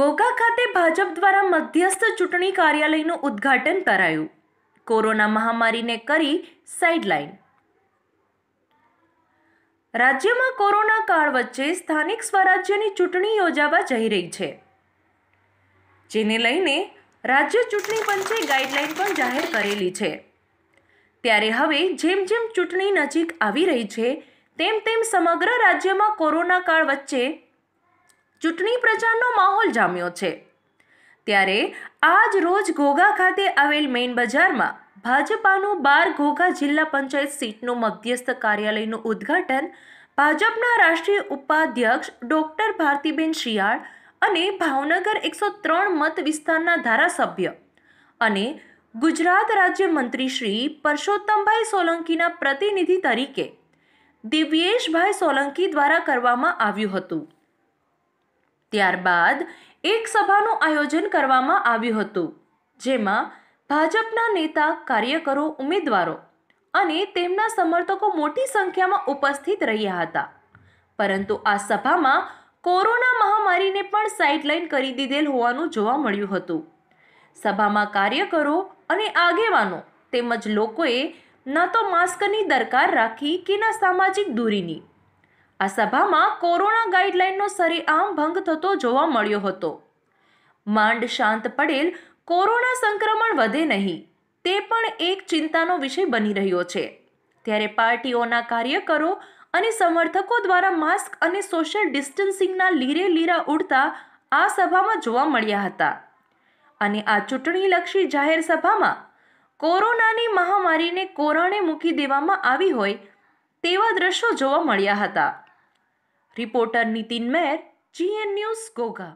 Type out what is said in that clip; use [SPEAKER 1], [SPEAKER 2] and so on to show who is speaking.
[SPEAKER 1] ઘોઘા ખાતે ભાજપ દ્વારા મધ્યસ્થ ચૂંટણી કાર્યાલયનું ઉદ્ઘાટન કરાયું કોરોના મહામારીને કરી સાઇડલાઇન રાજ્યમાં કોરોના કાળ વચ્ચે સ્થાનિક સ્વરાજ્યની ચૂંટણી યોજાવા જઈ રહી છે જેને લઈને રાજ્ય ચૂંટણી પંચે ગાઈડલાઈન પણ જાહેર કરેલી છે ત્યારે હવે જેમ જેમ ચૂંટણી નજીક આવી રહી છે તેમ તેમ સમગ્ર રાજ્યમાં કોરોના કાળ વચ્ચે ચૂંટણી પ્રચારનો માહોલ જામ્યો છે ત્યારે આજ રોજ ઘોઘા ખાતે આવેલ મેઇન બજારમાં ભાજપાનું બાર ઘોઘા જિલ્લા પંચાયત સીટનું મધ્યસ્થ કાર્યાલયનું ઉદ્ઘાટન ભાજપના રાષ્ટ્રીય ઉપાધ્યક્ષ ડોક્ટર ભારતીબેન શિયાળ અને ભાવનગર એકસો ત્રણ મત વિસ્તારના ધારાસભ્ય અને ગુજરાત રાજ્ય મંત્રી શ્રી પરસોત્તમભાઈ સોલંકીના પ્રતિનિધિ તરીકે દિવ્યેશભાઈ સોલંકી દ્વારા કરવામાં આવ્યું હતું ત્યારબાદ એક સભાનું આયોજન કરવામાં આવ્યું હતું જેમાં ભાજપના નેતા કાર્યકરો ઉમેદવારો અને તેમના સમર્થકો મોટી સંખ્યામાં ઉપસ્થિત રહ્યા હતા પરંતુ આ સભામાં કોરોના મહામારીને પણ સાઇડલાઇન કરી દીધેલ હોવાનું જોવા મળ્યું હતું સભામાં કાર્યકરો અને આગેવાનો તેમજ લોકોએ ન તો માસ્કની દરકાર રાખી કે ના સામાજિક દૂરીની આ સભામાં કોરોના ગાઈડલાઇનનો સરેઆમ ભંગ થતો જોવા મળ્યો હતો માંડ શાંત પડેલ કોરોના સંક્રમણ વધે નહીં તે પણ એક ચિંતાનો વિષય બની રહ્યો છે ત્યારે પાર્ટીઓના કાર્યકરો અને સમર્થકો દ્વારા માસ્ક અને સોશિયલ ડિસ્ટન્સિંગના લીરે લીરા ઉડતા આ સભામાં જોવા મળ્યા હતા અને આ ચૂંટણીલક્ષી જાહેર સભામાં કોરોનાની મહામારીને કોરાણે મૂકી દેવામાં આવી હોય તેવા દ્રશ્યો જોવા મળ્યા હતા reporter Nitin Mer GN news Goga